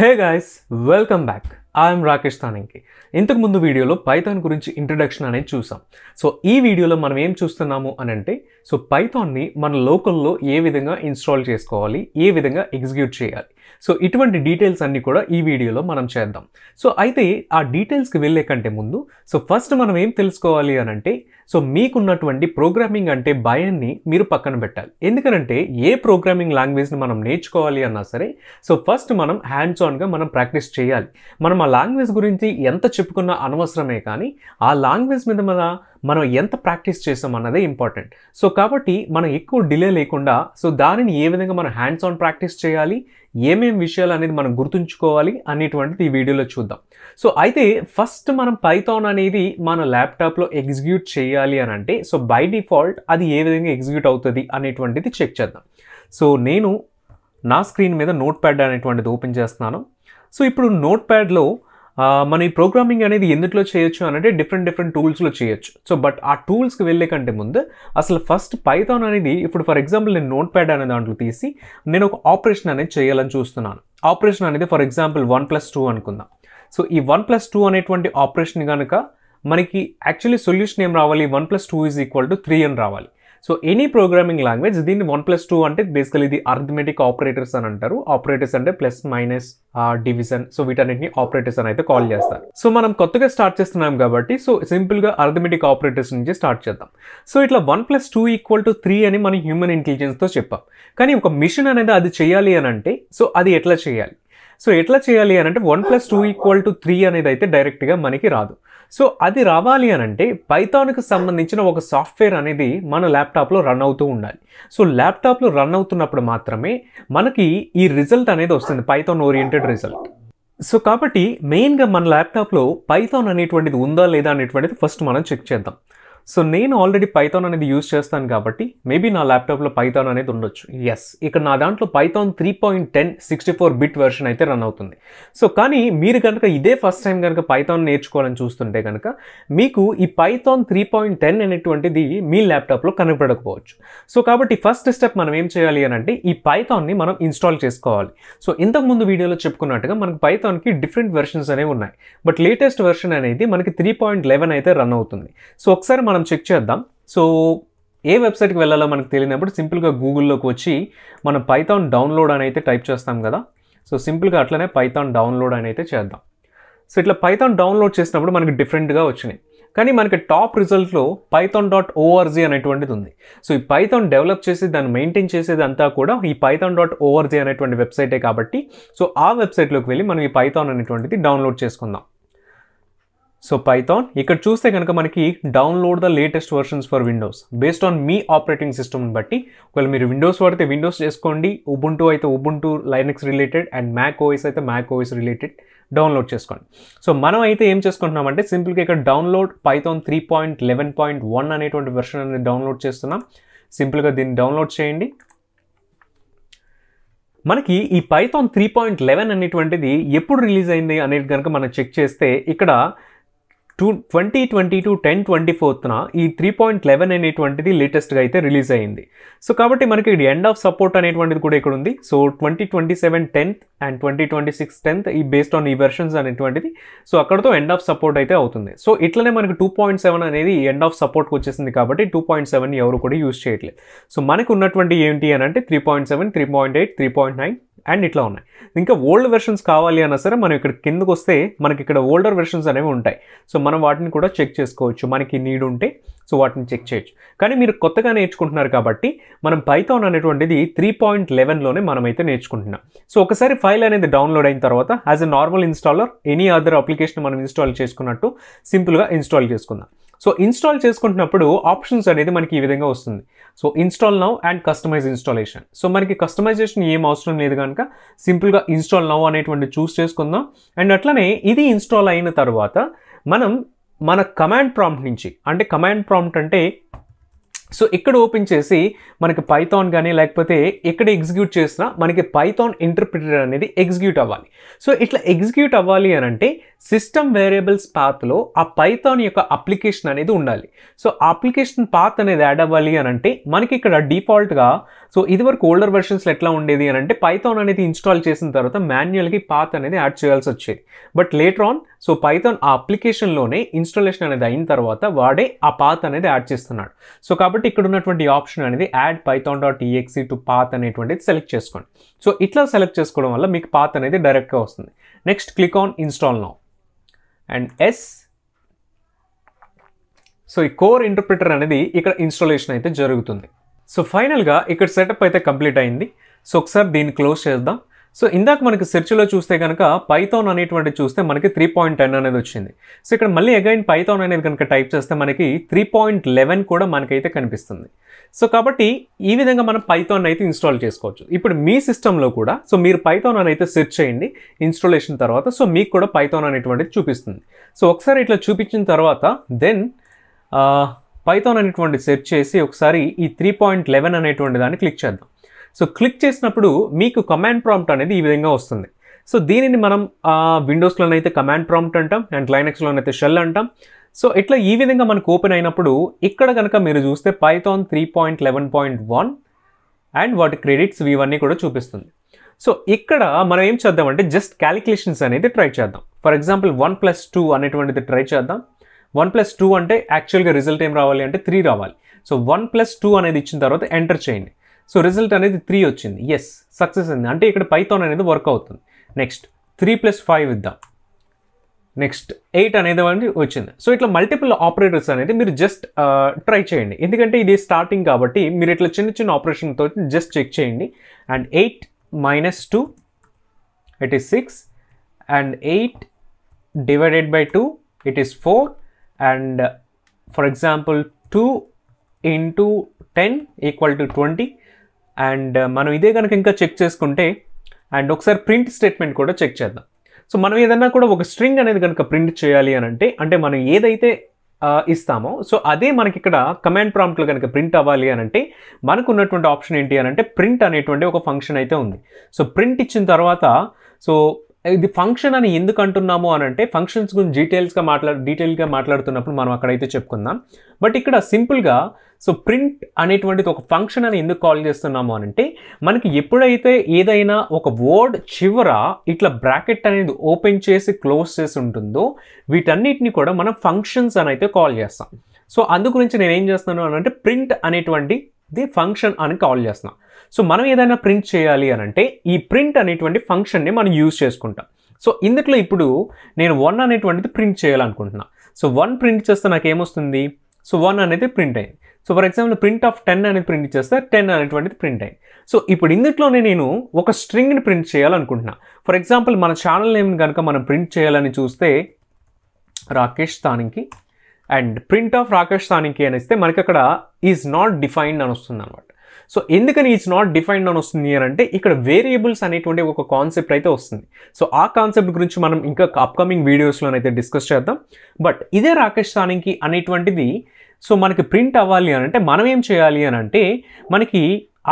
hey guys welcome back I'm Rakesh Tanamki ఇంతకు ముందు వీడియోలో పైథాన్ గురించి ఇంట్రడక్షన్ అనేది చూసాం సో ఈ వీడియోలో మనం ఏం చూస్తున్నాము అని అంటే సో పైథాన్ని మన లోకల్లో ఏ విధంగా ఇన్స్టాల్ చేసుకోవాలి ఏ విధంగా ఎగ్జిక్యూట్ చేయాలి సో ఇటువంటి డీటెయిల్స్ అన్నీ కూడా ఈ వీడియోలో మనం చేద్దాం సో అయితే ఆ డీటెయిల్స్కి వెళ్ళే కంటే ముందు సో ఫస్ట్ మనం ఏం తెలుసుకోవాలి అని అంటే సో మీకున్నటువంటి ప్రోగ్రామింగ్ అంటే భయాన్ని మీరు పక్కన పెట్టాలి ఎందుకనంటే ఏ ప్రోగ్రామింగ్ లాంగ్వేజ్ని మనం నేర్చుకోవాలి అన్నా సరే సో ఫస్ట్ మనం హ్యాండ్స్ ఆన్గా మనం ప్రాక్టీస్ చేయాలి మనం ఆ లాంగ్వేజ్ గురించి ఎంత చెప్పుకున్నా అనవసరమే కానీ ఆ లాంగ్వేజ్ మీద మన మనం ఎంత ప్రాక్టీస్ చేస్తాం అన్నదే ఇంపార్టెంట్ సో కాబట్టి మనం ఎక్కువ డిలే లేకుండా సో దానిని ఏ విధంగా మనం హ్యాండ్స్ ఆన్ ప్రాక్టీస్ చేయాలి ఏమేమి విషయాలు అనేది మనం గుర్తుంచుకోవాలి అనేటువంటిది ఈ వీడియోలో చూద్దాం సో అయితే ఫస్ట్ మనం పైథాన్ అనేది మన ల్యాప్టాప్లో ఎగ్జిక్యూట్ చేయాలి అని అంటే సో బై డిఫాల్ట్ అది ఏ విధంగా ఎగ్జిక్యూట్ అవుతుంది అనేటువంటిది చెక్ చేద్దాం సో నేను నా స్క్రీన్ మీద నోట్ ప్యాడ్ అనేటువంటిది ఓపెన్ చేస్తున్నాను సో ఇప్పుడు నోట్ ప్యాడ్లో మన ఈ ప్రోగ్రామింగ్ అనేది ఎందుట్లో చేయొచ్చు అనంటే డిఫరెంట్ డిఫరెంట్ టూల్స్లో చేయొచ్చు సో బట్ ఆ టూల్స్కి వెళ్ళే కంటే ముందు అసలు ఫస్ట్ పైథాన్ అనేది ఇప్పుడు ఫర్ ఎగ్జాంపుల్ నేను నోట్ ప్యాడ్ అనే దాంట్లో తీసి నేను ఒక ఆపరేషన్ అనేది చేయాలని చూస్తున్నాను ఆపరేషన్ అనేది for example one plus two అనుకుందాం సో ఈ వన్ ప్లస్ టూ అనేటువంటి ఆపరేషన్ కనుక మనకి యాక్చువల్లీ సొల్యూషన్ ఏం రావాలి one plus two is equal to three అని రావాలి సో ఎనీ ప్రోగ్రామింగ్ లాంగ్వేజ్ దీన్ని వన్ ప్లస్ టూ అంటే బేసికల్ ఇది అర్థమెటిక్ ఆపరేటర్స్ అని అంటారు ఆపరేటర్స్ అంటే ప్లస్ మైనస్ డివిజన్ సో వీటన్నిటిని ఆపరేటర్స్ అని అయితే కాల్ చేస్తారు సో మనం కొత్తగా స్టార్ట్ చేస్తున్నాం కాబట్టి సో సింపుల్గా అర్థమెటిక్ ఆపరేటర్స్ నుంచి స్టార్ట్ చేద్దాం సో ఇట్లా one plus two equal to three అని మనం హ్యూమన్ ఇంటెలిజెన్స్ తో చెప్పాం కానీ ఒక మిషన్ అనేది అది చేయాలి అని అంటే సో అది ఎట్లా చేయాలి సో ఎట్లా చేయాలి అని అంటే one plus two equal to three అనేది అయితే డైరెక్ట్గా మనకి రాదు సో అది రావాలి అని అంటే పైథాన్కి సంబంధించిన ఒక సాఫ్ట్వేర్ అనేది మన ల్యాప్టాప్లో రన్ అవుతూ ఉండాలి సో ల్యాప్టాప్లో రన్ అవుతున్నప్పుడు మాత్రమే మనకి ఈ రిజల్ట్ అనేది వస్తుంది పైథాన్ ఓరియంటెడ్ రిజల్ట్ సో కాబట్టి మెయిన్గా మన ల్యాప్టాప్లో పైథాన్ అనేటువంటిది ఉందా లేదా అనేటువంటిది ఫస్ట్ మనం చెక్ చేద్దాం సో నేను ఆల్రెడీ పైథాన్ అనేది యూజ్ చేస్తాను కాబట్టి మేబీ నా ల్యాప్టాప్లో పైథాన్ అనేది ఉండొచ్చు ఎస్ ఇక్కడ నా దాంట్లో Python three point ten sixty four bit version అయితే రన్ అవుతుంది సో కానీ మీరు కనుక ఇదే ఫస్ట్ టైం కనుక పైథాన్ నేర్చుకోవాలని చూస్తుంటే కనుక మీకు ఈ పైథాన్ త్రీ పాయింట్ టెన్ అనేటువంటిది మీ ల్యాప్టాప్లో కనపడకపోవచ్చు సో కాబట్టి ఫస్ట్ స్టెప్ మనం ఏం చేయాలి అని అంటే ఈ పైథాన్ని మనం ఇన్స్టాల్ చేసుకోవాలి సో ఇంతకుముందు వీడియోలో చెప్పుకున్నట్టుగా మనకు పైథాన్కి డిఫరెంట్ వెర్షన్స్ అనేవి ఉన్నాయి బట్ లేటెస్ట్ వెర్షన్ అనేది మనకి త్రీ పాయింట్ లెవెన్ అయితే రన్ అవుతుంది సో ఒకసారి మనం మనం చెక్ చేద్దాం సో ఏ వెబ్సైట్కి వెళ్ళాలో మనకు తెలియనప్పుడు సింపుల్గా గూగుల్లోకి వచ్చి మనం పైథాన్ డౌన్లోడ్ అని అయితే టైప్ చేస్తాం కదా సో సింపుల్గా అట్లనే పైథాన్ డౌన్లోడ్ అని అయితే చేద్దాం సో ఇట్లా పైథాన్ డౌన్లోడ్ చేసినప్పుడు మనకి డిఫరెంట్గా వచ్చినాయి కానీ మనకి టాప్ రిజల్ట్లో పైథాన్ డాట్ ఓఆర్జీ అనేటువంటిది ఉంది సో ఈ పైథాన్ డెవలప్ చేసి దాన్ని మెయింటైన్ చేసేది అంతా కూడా ఈ పైథాన్ డాట్ ఓఆర్జీ అనేటువంటి వెబ్సైటే కాబట్టి సో ఆ వెబ్సైట్లోకి వెళ్ళి మనం ఈ పైథాన్ అనేటువంటిది డౌన్లోడ్ చేసుకుందాం సో పైథాన్ ఇక్కడ చూస్తే కనుక మనకి download the latest versions for Windows based on మీ ఆపరేటింగ్ సిస్టమ్ని బట్టి ఒకవేళ మీరు విండోస్ వాడితే విండోస్ చేసుకోండి ఉబుంటు అయితే Ubuntu Linux related and Mac OS అయితే మ్యాక్ ఓఎస్ రిలేటెడ్ డౌన్లోడ్ చేసుకోండి సో మనం అయితే ఏం చేసుకుంటున్నామంటే సింపుల్గా ఇక్కడ download Python three point eleven point one అనేటువంటి వెర్షన్ అనేది డౌన్లోడ్ చేస్తున్నాం సింపుల్గా దీన్ని డౌన్లోడ్ చేయండి మనకి ఈ పైథాన్ త్రీ పాయింట్ లెవెన్ అనేటువంటిది ఎప్పుడు రిలీజ్ అయింది అనేది కనుక మనం చెక్ చేస్తే ఇక్కడ two twenty twenty two ten twenty ఫోర్త్న ఈ త్రీ పాయింట్ లెవెన్ అనేటువంటిది లేటెస్ట్గా అయితే రిలీజ్ అయింది సో కాబట్టి మనకి ఎండ్ ఆఫ్ సపోర్ట్ అనేటువంటిది కూడా ఇక్కడ ఉంది so twenty twenty seven tenth and twenty twenty six tenth ఈ బేస్డ్ ఆన్ ఈ వెర్షన్స్ అనేటువంటిది సో అక్కడతో ఎండ్ ఆఫ్ సపోర్ట్ అయితే అవుతుంది సో ఇట్లనే మనకి టూ పాయింట్ సెవెన్ అనేది ఎండ్ ఆఫ్ సపోర్ట్కి వచ్చేసింది కాబట్టి టూ పాయింట్ సెవెన్ ఎవరు కూడా యూజ్ చేయట్లేదు సో మనకు ఉన్నటువంటి ఏంటి అని అంటే three point seven three point eight three point nine and ఇట్లా ఉన్నాయి ఇంకా ఓల్డ్ వెర్షన్స్ కావాలి అన్నా సరే మనం ఇక్కడ కిందకు వస్తే మనకి ఇక్కడ ఓల్డర్ వెర్షన్స్ అనేవి ఉంటాయి సో మనం వాటిని కూడా చెక్ చేసుకోవచ్చు మనకి నీడ్ ఉంటే సో వాటిని చెక్ చేయొచ్చు కానీ మీరు కొత్తగా నేర్చుకుంటున్నారు కాబట్టి మనం పైథాన్ అనేటువంటిది త్రీ పాయింట్ లెవెన్లోనే మనమైతే నేర్చుకుంటున్నాం సో ఒకసారి ఫైల్ అనేది డౌన్లోడ్ అయిన తర్వాత as a normal installer any other application మనం ఇన్స్టాల్ చేసుకున్నట్టు సింపుల్గా ఇన్స్టాల్ చేసుకుందాం సో ఇన్స్టాల్ చేసుకుంటున్నప్పుడు ఆప్షన్స్ అనేది మనకి ఈ విధంగా వస్తుంది so install now and customize installation so మనకి కస్టమైజేషన్ ఏం అవసరం లేదు కనుక సింపుల్గా ఇన్స్టాల్ నౌ అనేటువంటి చూస్ చేసుకుందాం అండ్ అట్లనే ఇది ఇన్స్టాల్ అయిన తర్వాత మనం మన కమాండ్ ప్రాంప్ట్ నుంచి అంటే కమాండ్ ప్రాంప్ట్ అంటే సో ఇక్కడ ఓపెన్ చేసి మనకి పైథాన్ కానీ లేకపోతే ఎక్కడ ఎగ్జిక్యూట్ చేసినా మనకి పైథాన్ ఇంటర్ప్రిటర్ అనేది ఎగ్జిక్యూట్ అవ్వాలి సో ఇట్లా ఎగ్జిక్యూట్ అవ్వాలి అని అంటే సిస్టమ్ వేరియబుల్స్ పాత్లో ఆ పైథాన్ యొక్క అప్లికేషన్ అనేది ఉండాలి సో అప్లికేషన్ పాత్ అనేది యాడ్ అవ్వాలి అని అంటే మనకి ఇక్కడ డిఫాల్ట్గా సో ఇది వరకు ఓల్డర్ వెర్షన్స్లో ఎట్లా ఉండేది అని అంటే పైథాన్ అనేది ఇన్స్టాల్ చేసిన తర్వాత మాన్యువల్కి పాత్ అనేది యాడ్ చేయాల్సి వచ్చేది but later on so Python ఆ అప్లికేషన్లోనే ఇన్స్టాలేషన్ అనేది అయిన తర్వాత వాడే ఆ పాత్ అనేది యాడ్ చేస్తున్నాడు సో కాబట్టి ఇక్కడ ఉన్నటువంటి ఆప్షన్ అనేది add Python dot EXE to path అనేటువంటిది సెలెక్ట్ చేసుకోండి సో ఇట్లా సెలెక్ట్ చేసుకోవడం వల్ల మీకు పాత్ అనేది డైరెక్ట్గా వస్తుంది next click on install now and yes so ఈ కోర్ ఇంటర్ప్రిటర్ అనేది ఇక్కడ ఇన్స్టాలేషన్ అయితే జరుగుతుంది సో ఫైనల్గా ఇక్కడ సెటప్ అయితే కంప్లీట్ అయింది సో ఒకసారి దీన్ని క్లోజ్ చేద్దాం సో ఇందాక మనకి సెర్చ్లో చూస్తే కనుక పైథాన్ అనేటువంటి చూస్తే మనకి త్రీ పాయింట్ టెన్ అనేది వచ్చింది సో ఇక్కడ మళ్ళీ అగైన్ పైథాన్ అనేది కనుక టైప్ చేస్తే మనకి త్రీ పాయింట్ లెవెన్ కూడా మనకైతే కనిపిస్తుంది సో కాబట్టి ఈ విధంగా మనం పైథాన్ అయితే ఇన్స్టాల్ చేసుకోవచ్చు ఇప్పుడు మీ సిస్టంలో కూడా సో మీరు పైథాన్ అని అయితే సెర్చ్ చేయండి ఇన్స్టాలేషన్ తర్వాత సో మీకు కూడా పైథాన్ అనేటువంటిది చూపిస్తుంది సో ఒకసారి ఇట్లా చూపించిన తర్వాత దెన్ పైథాన్ అనేటువంటి సెర్చ్ చేసి ఒకసారి ఈ త్రీ పాయింట్ లెవెన్ అనేటువంటి దాన్ని క్లిక్ చేద్దాం సో క్లిక్ చేసినప్పుడు మీకు కమాండ్ ప్రాంప్ట్ అనేది ఈ విధంగా వస్తుంది సో దీనిని మనం విండోస్లోనైతే కమాండ్ ప్రాంప్ట్ అంటాం అండ్ లైనక్స్లోనైతే షెల్ అంటాం సో ఇట్లా ఈ విధంగా మనకు ఓపెన్ అయినప్పుడు ఇక్కడ కనుక మీరు చూస్తే Python three point eleven point one and వాటి క్రెడిట్స్ ఇవన్నీ కూడా చూపిస్తుంది సో ఇక్కడ మనం ఏం చేద్దామంటే జస్ట్ క్యాలిక్యులేషన్స్ అనేది ట్రై చేద్దాం for example one plus two అనేటువంటిది ట్రై చేద్దాం వన్ ప్లస్ టూ అంటే యాక్చువల్గా రిజల్ట్ ఏం రావాలి అంటే త్రీ రావాలి సో వన్ ప్లస్ టూ అనేది ఇచ్చిన తర్వాత ఎంటర్ చేయండి సో రిజల్ట్ అనేది త్రీ వచ్చింది ఎస్ సక్సెస్ అయింది అంటే ఇక్కడ పైథాన్ అనేది వర్క్ అవుతుంది నెక్స్ట్ త్రీ ప్లస్ ఫైవ్ ఇద్దాం నెక్స్ట్ ఎయిట్ అనేది వచ్చింది సో ఇట్లా మల్టిపుల్ ఆపరేటర్స్ అనేది మీరు జస్ట్ ట్రై uh, చేయండి ఎందుకంటే ఇది స్టార్టింగ్ కాబట్టి మీరు ఇట్లా చిన్న చిన్న ఆపరేషన్తో జస్ట్ చెక్ చేయండి and eight minus two it is six and eight divided by two it is four and uh, for example 2 into 10 equal to twenty and మనం ఇదే కనుక ఇంకా చెక్ చేసుకుంటే అండ్ ఒకసారి ప్రింట్ స్టేట్మెంట్ కూడా చెక్ చేద్దాం so మనం ఏదన్నా కూడా ఒక స్ట్రింగ్ అనేది కనుక ప్రింట్ చేయాలి అని అంటే అంటే మనం ఏదైతే ఇస్తామో సో అదే మనకి ఇక్కడ కమాండ్ ప్రాంప్ట్లో కనుక ప్రింట్ అవ్వాలి అని అంటే మనకు ఉన్నటువంటి ఆప్షన్ ఏంటి అని అంటే ప్రింట్ అనేటువంటి ఒక ఫంక్షన్ అయితే ఉంది సో ప్రింట్ ఇచ్చిన తర్వాత సో ఇది ఫంక్షన్ అని ఎందుకు అంటున్నాము అని అంటే ఫంక్షన్స్ గురించి డీటెయిల్స్గా మాట్లా డీటెయిల్గా మాట్లాడుతున్నప్పుడు మనం అక్కడైతే చెప్పుకుందాం బట్ ఇక్కడ సింపుల్గా సో ప్రింట్ అనేటువంటిది ఒక ఫంక్షన్ అని ఎందుకు కాల్ చేస్తున్నాము అని అంటే మనకి ఎప్పుడైతే ఏదైనా ఒక వర్డ్ చివర ఇట్లా బ్రాకెట్ అనేది ఓపెన్ చేసి క్లోజ్ చేసి ఉంటుందో వీటన్నిటిని కూడా మనం ఫంక్షన్స్ అని అయితే కాల్ చేస్తాం సో అందు గురించి నేనేం చేస్తున్నాను అని అంటే ప్రింట్ అనేటువంటిది ఫంక్షన్ అని కాల్ చేస్తున్నాను సో మనం ఏదైనా ప్రింట్ చేయాలి అని అంటే ఈ ప్రింట్ అనేటువంటి ఫంక్షన్ని మనం యూజ్ చేసుకుంటాం సో ఇందుట్లో ఇప్పుడు నేను వన్ అనేటువంటిది ప్రింట్ చేయాలనుకుంటున్నా సో వన్ ప్రింట్ చేస్తే నాకు ఏమొస్తుంది సో వన్ అనేది ప్రింట్ అయింది so for example print of ten అనేది ప్రింట్ చేస్తే టెన్ అనేటువంటిది ప్రింట్ అయింది సో ఇప్పుడు ఇందులోనే నేను ఒక స్ట్రింగ్ని ప్రింట్ చేయాలనుకుంటున్నా ఫర్ ఎగ్జాంపుల్ మన ఛానల్ నేమ్ కనుక మనం ప్రింట్ చేయాలని చూస్తే రాకేష్ స్థానికి అండ్ ప్రింట్ ఆఫ్ రాకేష్ స్థానికి అని ఇస్తే మనకి అక్కడ ఈజ్ నాట్ డిఫైన్డ్ అని వస్తుంది అనమాట సో ఎందుకని ఇట్స్ నాట్ డిఫైన్డ్ అని వస్తుంది అని అంటే ఇక్కడ వేరియబుల్స్ అనేటువంటి ఒక కాన్సెప్ట్ అయితే వస్తుంది సో ఆ కాన్సెప్ట్ గురించి మనం ఇంకా అప్కమింగ్ వీడియోస్లోనైతే డిస్కస్ చేద్దాం బట్ ఇదే రాకేష్ సానికి అనేటువంటిది సో మనకి ప్రింట్ అవ్వాలి అని అంటే మనం ఏం చేయాలి అని అంటే మనకి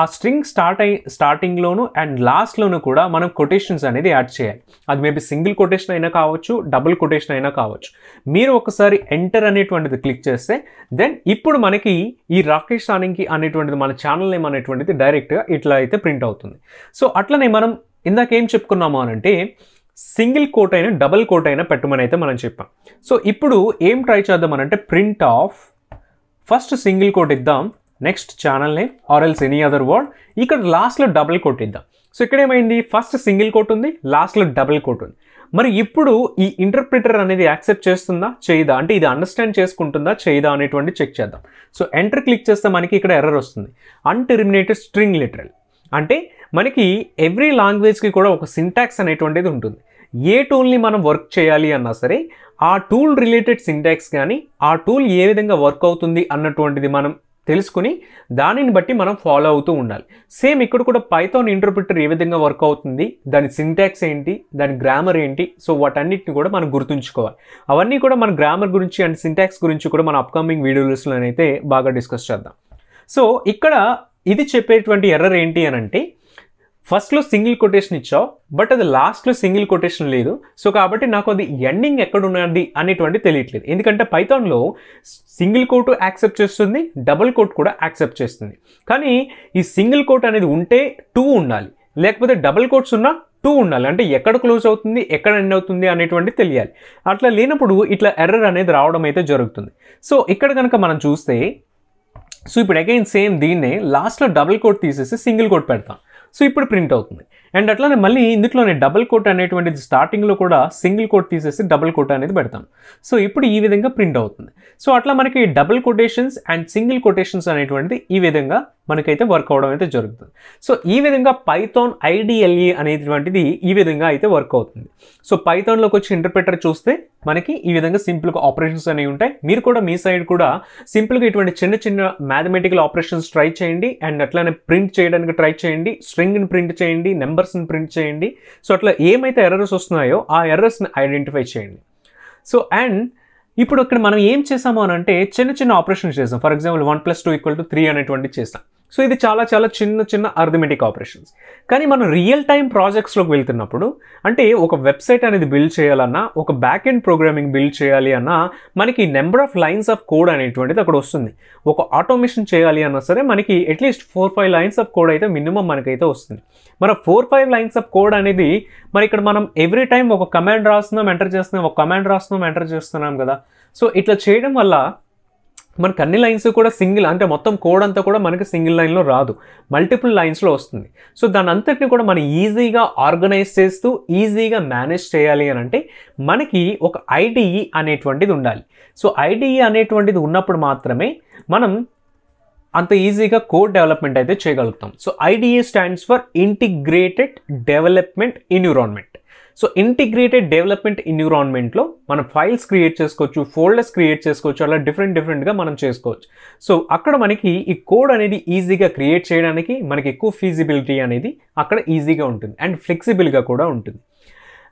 ఆ స్ట్రింగ్ స్టార్ట్ అయి స్టార్టింగ్లోను అండ్ లాస్ట్లోనూ కూడా మనం కొటేషన్స్ అనేది యాడ్ చేయాలి అది మేబీ సింగిల్ కొటేషన్ అయినా కావచ్చు డబుల్ కొటేషన్ అయినా కావచ్చు మీరు ఒకసారి ఎంటర్ అనేటువంటిది క్లిక్ చేస్తే దెన్ ఇప్పుడు మనకి ఈ రాకేష్ సానింగ్కి అనేటువంటిది మన ఛానల్ నేమ్ అనేటువంటిది డైరెక్ట్గా ఇట్లా అయితే ప్రింట్ అవుతుంది సో అట్లనే మనం ఇందాకేం చెప్పుకున్నాము అనంటే సింగిల్ కోట్ అయినా డబుల్ కోట్ అయినా పెట్టమని అయితే మనం చెప్పాం సో ఇప్పుడు ఏం ట్రై చేద్దామనంటే print of first single quote ఇద్దాం next channel name or else any other word ఇక్కడ లాస్ట్లో డబుల్ కోట్ ఇద్దాం సో ఇక్కడ ఏమైంది ఫస్ట్ సింగిల్ కోట్ ఉంది లాస్ట్లో డబుల్ కోట్ ఉంది మరి ఇప్పుడు ఈ ఇంటర్ప్రిటర్ అనేది యాక్సెప్ట్ చేస్తుందా చేయదా అంటే ఇది అండర్స్టాండ్ చేసుకుంటుందా చేయదా అనేటువంటి చెక్ చేద్దాం సో ఎంటర్ క్లిక్ చేస్తే మనకి ఇక్కడ ఎర్రర్ వస్తుంది అన్టెర్మినేటెడ్ స్ట్రింగ్ లిటరల్ అంటే మనకి ఎవ్రీ లాంగ్వేజ్కి కూడా ఒక సింటాక్స్ అనేటువంటిది ఉంటుంది ఏ టూల్ని మనం వర్క్ చేయాలి అన్నా సరే ఆ టూల్ రిలేటెడ్ సింటాక్స్ కానీ ఆ టూల్ ఏ విధంగా వర్క్ అవుతుంది అన్నటువంటిది మనం తెలుసుకుని దానిని బట్టి మనం ఫాలో అవుతూ ఉండాలి సేమ్ ఇక్కడ కూడా పైథాన్ ఇంటర్ప్రిటర్ ఏ విధంగా వర్క్ అవుతుంది దాని సింటాక్స్ ఏంటి దాని గ్రామర్ ఏంటి సో వాటన్నిటిని కూడా మనం గుర్తుంచుకోవాలి అవన్నీ కూడా మన గ్రామర్ గురించి అండ్ సింటాక్స్ గురించి కూడా మన అప్కమింగ్ వీడియోస్లోనైతే బాగా డిస్కస్ చేద్దాం సో ఇక్కడ ఇది చెప్పేటువంటి ఎర్రర్ ఏంటి అని అంటే ఫస్ట్లో సింగిల్ కొటేషన్ ఇచ్చావు బట్ అది లాస్ట్లో సింగిల్ కొటేషన్ లేదు సో కాబట్టి నాకు అది ఎండింగ్ ఎక్కడ ఉన్నది అనేటువంటి తెలియట్లేదు ఎందుకంటే పైథాన్లో సింగిల్ కోట్ యాక్సెప్ట్ చేస్తుంది డబుల్ కోట్ కూడా యాక్సెప్ట్ చేస్తుంది కానీ ఈ సింగిల్ కోట్ అనేది ఉంటే టూ ఉండాలి లేకపోతే డబుల్ కోట్స్ ఉన్న టూ ఉండాలి అంటే ఎక్కడ క్లోజ్ అవుతుంది ఎక్కడ ఎండ్ అవుతుంది అనేటువంటి తెలియాలి అట్లా లేనప్పుడు ఇట్లా ఎర్రర్ అనేది రావడం అయితే జరుగుతుంది సో ఇక్కడ కనుక మనం చూస్తే సో ఇప్పుడు అగైన్ సేమ్ దీన్నే లాస్ట్లో డబుల్ కోట్ తీసేసి సింగిల్ కోట్ పెడతాం సో ఇప్పుడు ప్రింట్ అవుతుంది అండ్ అట్లానే మళ్ళీ ఇందులోనే డబుల్ కోట్ అనేటువంటిది స్టార్టింగ్లో కూడా సింగిల్ కోట్ తీసేసి డబుల్ కోట్ అనేది పెడతాం సో ఇప్పుడు ఈ విధంగా ప్రింట్ అవుతుంది సో అట్లా మనకి double quotations and single quotations అనేటువంటిది ఈ విధంగా మనకైతే వర్క్ అవడం అయితే జరుగుతుంది సో ఈ విధంగా పైథాన్ ఐడిఎల్ఈ e అనేటువంటిది ఈ విధంగా అయితే వర్క్ అవుతుంది సో పైథాన్లోకి వచ్చి ఇంటర్ప్రిటర్ చూస్తే మనకి ఈ విధంగా సింపుల్గా ఆపరేషన్స్ అనేవి ఉంటాయి మీరు కూడా మీ సైడ్ కూడా సింపుల్గా ఇటువంటి చిన్న చిన్న మ్యాథమెటికల్ ఆపరేషన్స్ ట్రై చేయండి అండ్ అట్లానే ప్రింట్ చేయడానికి ట్రై చేయండి స్ట్రింగ్ని ప్రింట్ చేయండి నెంబర్స్ని ప్రింట్ చేయండి సో అట్లా ఏమైతే ఎర్రర్స్ వస్తున్నాయో ఆ ఎర్రర్స్ని ఐడెంటిఫై చేయండి సో అండ్ ఇప్పుడు ఇక్కడ మనం ఏం చేసాము అని అంటే చిన్న చిన్న ఆపరేషన్స్ చేసాం for example one plus two equal to three అనేటువంటి చేసాం సో ఇది చాలా చాలా చిన్న చిన్న అర్థమెటిక్ ఆపరేషన్స్ కానీ మనం రియల్ టైం ప్రాజెక్ట్స్లోకి వెళ్తున్నప్పుడు అంటే ఒక వెబ్సైట్ అనేది బిల్డ్ చేయాలన్నా ఒక బ్యాక్ ఎండ్ ప్రోగ్రామింగ్ బిల్డ్ చేయాలి అన్నా మనకి number of lines of code అనేటువంటిది అక్కడ వస్తుంది ఒక ఆటోమేషన్ చేయాలి అన్నా సరే మనకి at least four five lines of code అయితే మినిమం మనకైతే వస్తుంది మన four five lines of code అనేది మరి ఇక్కడ మనం ఎవ్రీ టైం ఒక కమాండ్ రాస్తున్నాం ఎంటర్ చేస్తున్నాం ఒక కమాండ్ రాస్తున్నాం ఎంటర్ చేస్తున్నాం కదా సో ఇట్లా చేయడం వల్ల మనకు అన్ని లైన్స్ కూడా సింగిల్ అంటే మొత్తం కోడ్ అంతా కూడా మనకి సింగిల్ లైన్లో రాదు మల్టిపుల్ లైన్స్లో వస్తుంది సో దాని అంతటిని కూడా మనం ఈజీగా ఆర్గనైజ్ చేస్తూ ఈజీగా మేనేజ్ చేయాలి అని అంటే మనకి ఒక ఐడిఈ e అనేటువంటిది ఉండాలి సో ఐడిఈ e అనేటువంటిది ఉన్నప్పుడు మాత్రమే మనం అంత ఈజీగా కోడ్ డెవలప్మెంట్ అయితే చేయగలుగుతాం so IDE stands for integrated development environment so integrated development ఎన్విరాన్మెంట్లో మనం ఫైల్స్ క్రియేట్ చేసుకోవచ్చు ఫోల్డర్స్ క్రియేట్ చేసుకోవచ్చు అలా డిఫరెంట్ డిఫరెంట్గా మనం చేసుకోవచ్చు సో అక్కడ మనకి ఈ కోడ్ అనేది ఈజీగా క్రియేట్ చేయడానికి మనకి ఎక్కువ ఫీజిబిలిటీ అనేది అక్కడ ఈజీగా ఉంటుంది అండ్ ఫ్లెక్సిబుల్గా కూడా ఉంటుంది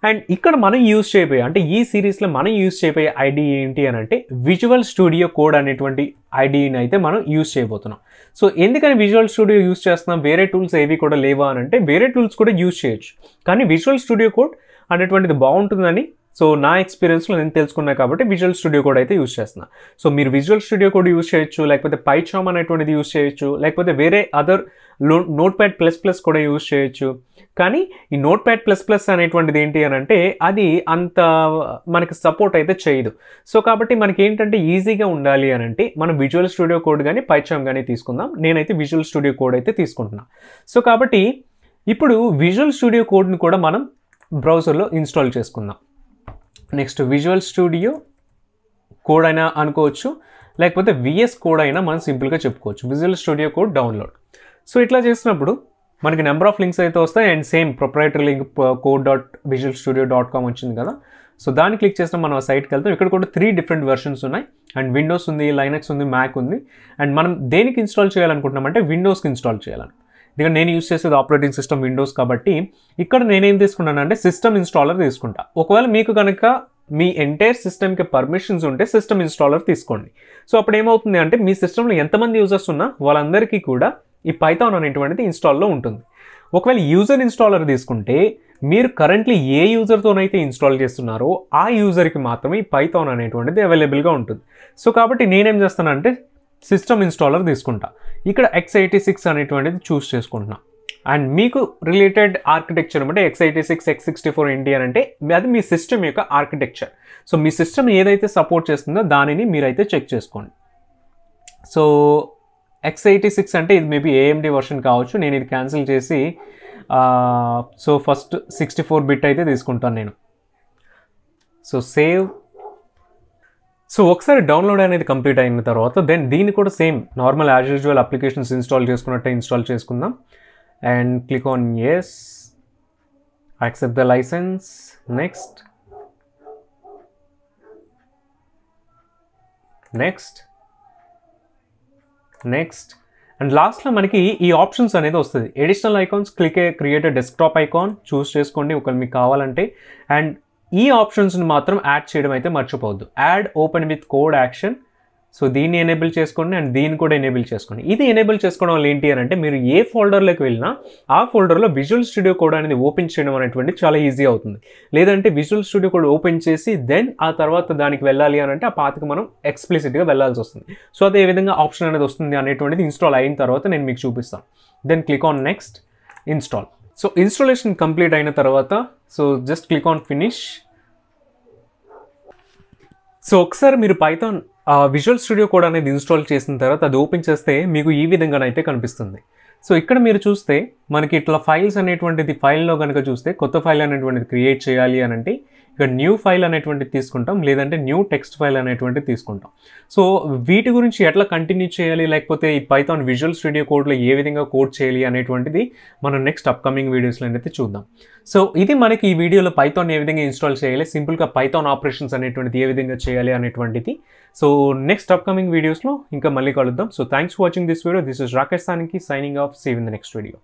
అండ్ ఇక్కడ మనం యూజ్ చేయబోయే అంటే ఈ సిరీస్లో మనం యూజ్ చేయబోయే ఐడి ఏంటి అని అంటే విజువల్ స్టూడియో కోడ్ అనేటువంటి ఐడిని అయితే మనం యూజ్ చేయబోతున్నాం సో ఎందుకని విజువల్ స్టూడియో యూజ్ చేస్తున్నాం వేరే టూల్స్ ఏవి కూడా లేవా అని అంటే వేరే టూల్స్ కూడా యూజ్ చేయొచ్చు కానీ విజువల్ స్టూడియో కోడ్ అనేటువంటిది బాగుంటుందని సో నా ఎక్స్పీరియన్స్లో నేను తెలుసుకున్నాను కాబట్టి విజువల్ స్టూడియో కూడా అయితే యూస్ చేస్తున్నా సో మీరు విజువల్ స్టూడియో కూడా యూస్ చేయొచ్చు లేకపోతే పైచామ్ అనేటువంటిది యూస్ చేయొచ్చు లేకపోతే వేరే అదర్ లో నోట్ ప్యాడ్ ప్లస్ ప్లస్ కూడా యూస్ చేయొచ్చు కానీ ఈ నోట్ ప్యాడ్ ప్లస్ ప్లస్ అనేటువంటిది ఏంటి అని అంటే అది అంత మనకి సపోర్ట్ అయితే చేయదు సో కాబట్టి మనకి ఏంటంటే ఈజీగా ఉండాలి అని అంటే మనం విజువల్ స్టూడియో కోడ్ కానీ పైచామ్ కానీ తీసుకుందాం నేనైతే విజువల్ స్టూడియో కోడ్ అయితే తీసుకుంటున్నాను సో కాబట్టి ఇప్పుడు విజువల్ స్టూడియో కోడ్ని కూడా మనం బ్రౌజర్లో ఇన్స్టాల్ చేసుకుందాం నెక్స్ట్ విజువల్ స్టూడియో కోడ్ అయినా అనుకోవచ్చు లేకపోతే విఎస్ కోడ్ అయినా మనం సింపుల్గా చెప్పుకోవచ్చు Visual Studio Code download so ఇట్లా చేసినప్పుడు మనకి నెంబర్ ఆఫ్ లింక్స్ అయితే వస్తాయి and same proprietary link code dot Visual Studio dot com వచ్చింది కదా సో దాన్ని క్లిక్ చేసిన మనం సైట్కి వెళ్తాం ఇక్కడ కూడా త్రీ డిఫరెంట్ వెర్షన్స్ ఉన్నాయి అండ్ విండోస్ ఉంది లైనక్స్ ఉంది మ్యాక్ ఉంది అండ్ మనం దేనికి ఇన్స్టాల్ చేయాలనుకుంటున్నామంటే విండోస్కి ఇన్స్టాల్ చేయాలని ఎందుకంటే నేను యూస్ చేసేది ఆపరేటింగ్ సిస్టమ్ విండోస్ కాబట్టి ఇక్కడ నేనేం తీసుకున్నానంటే సిస్టమ్ ఇన్స్టాలర్ తీసుకుంటా ఒకవేళ మీకు కనుక మీ ఎంటైర్ సిస్టమ్కి పర్మిషన్స్ ఉంటే సిస్టమ్ ఇన్స్టాలర్ తీసుకోండి సో అప్పుడు ఏమవుతుంది అంటే మీ సిస్టంలో ఎంతమంది యూజర్స్ ఉన్నా వాళ్ళందరికీ కూడా ఈ పైథాన్ అనేటువంటిది ఇన్స్టాల్లో ఉంటుంది ఒకవేళ యూజర్ ఇన్స్టాలర్ తీసుకుంటే మీరు కరెంట్లీ ఏ యూజర్తోనైతే ఇన్స్టాల్ చేస్తున్నారో ఆ యూజర్కి మాత్రమే ఈ పైథాన్ అనేటువంటిది అవైలబుల్గా ఉంటుంది సో కాబట్టి నేనేం చేస్తానంటే సిస్టమ్ ఇన్స్టాలర్ తీసుకుంటా ఇక్కడ ఎక్స్ ఎయిటీ సిక్స్ అనేటువంటిది చూస్ చేసుకుంటున్నా అండ్ మీకు రిలేటెడ్ ఆర్కిటెక్చర్ అంటే x eighty six x sixty four Indian అంటే అది మీ సిస్టమ్ యొక్క ఆర్కిటెక్చర్ సో మీ సిస్టమ్ ఏదైతే సపోర్ట్ చేస్తుందో దానిని మీరైతే చెక్ చేసుకోండి సో ఎక్స్ ఎయిటీ సిక్స్ అంటే ఇది మేబీ ఏఎండి వర్షన్ కావచ్చు నేను ఇది క్యాన్సిల్ చేసి so first sixty four bit అయితే తీసుకుంటాను నేను సో సేవ్ సో ఒకసారి డౌన్లోడ్ అనేది కంప్లీట్ అయిన తర్వాత దెన్ దీన్ని కూడా same normal as usual applications install చేసుకున్నట్టే ఇన్స్టాల్ చేసుకుందాం and click on yes accept the license next next next and లాస్ట్లో మనకి ఈ ఆప్షన్స్ అనేది వస్తుంది additional icons click create desktop icon choose చేసుకోండి ఒకవేళ మీకు కావాలంటే అండ్ ఈ ఆప్షన్స్ను మాత్రం యాడ్ చేయడం అయితే మర్చిపోవద్దు add open with code action so దీన్ని ఎనేబుల్ చేసుకోండి అండ్ దీన్ని కూడా ఎనేబుల్ చేసుకోండి ఇది ఎనేబుల్ చేసుకోవడం వల్ల ఏంటి అని అంటే మీరు ఏ ఫోల్డర్లోకి వెళ్ళినా ఆ ఫోల్డర్లో విజువల్ స్టూడియో కోడ్ అనేది ఓపెన్ చేయడం అనేటువంటి చాలా ఈజీ అవుతుంది లేదంటే విజువల్ స్టూడియో కోడ్ ఓపెన్ చేసి దెన్ ఆ తర్వాత దానికి వెళ్ళాలి అని అంటే ఆ పాతకి మనం ఎక్స్ప్లిసిట్గా వెళ్ళాల్సి వస్తుంది సో అదే విధంగా ఆప్షన్ అనేది వస్తుంది అనేటువంటిది ఇన్స్టాల్ అయిన తర్వాత నేను మీకు చూపిస్తాను then click on next install so installation complete అయిన తర్వాత so just click on finish so ఒకసారి మీరు పైథాన్ విజువల్ స్టూడియో కోడ్ అనేది ఇన్స్టాల్ చేసిన తర్వాత అది ఓపెన్ చేస్తే మీకు ఈ విధంగానైతే కనిపిస్తుంది సో ఇక్కడ మీరు చూస్తే మనకి ఇట్లా ఫైల్స్ అనేటువంటిది ఫైల్లో కనుక చూస్తే కొత్త ఫైల్ అనేటువంటిది క్రియేట్ చేయాలి అని అంటే ఇక్కడ న్యూ ఫైల్ అనేటువంటిది తీసుకుంటాం లేదంటే న్యూ టెక్స్ట్ ఫైల్ అనేటువంటి తీసుకుంటాం సో వీటి గురించి ఎట్లా కంటిన్యూ చేయాలి లేకపోతే ఈ పైథాన్ విజువల్ స్టూడియో కోడ్లో ఏ విధంగా కోడ్ చేయాలి అనేటువంటిది మనం నెక్స్ట్ అప్కమింగ్ వీడియోస్లో అయితే చూద్దాం సో ఇది మనకి ఈ వీడియోలో పైథాన్ ఏ విధంగా ఇన్స్టాల్ చేయాలి సింపుల్గా పైథాన్ ఆపరేషన్స్ అనేటువంటిది ఏ విధంగా చేయాలి అనేటువంటిది సో నెక్స్ట్ అప్కమింగ్ వీడియోస్లో ఇంకా మళ్ళీ కలుద్దాం so thanks for watching this video this is Rakesh Saniki signing off save in the next video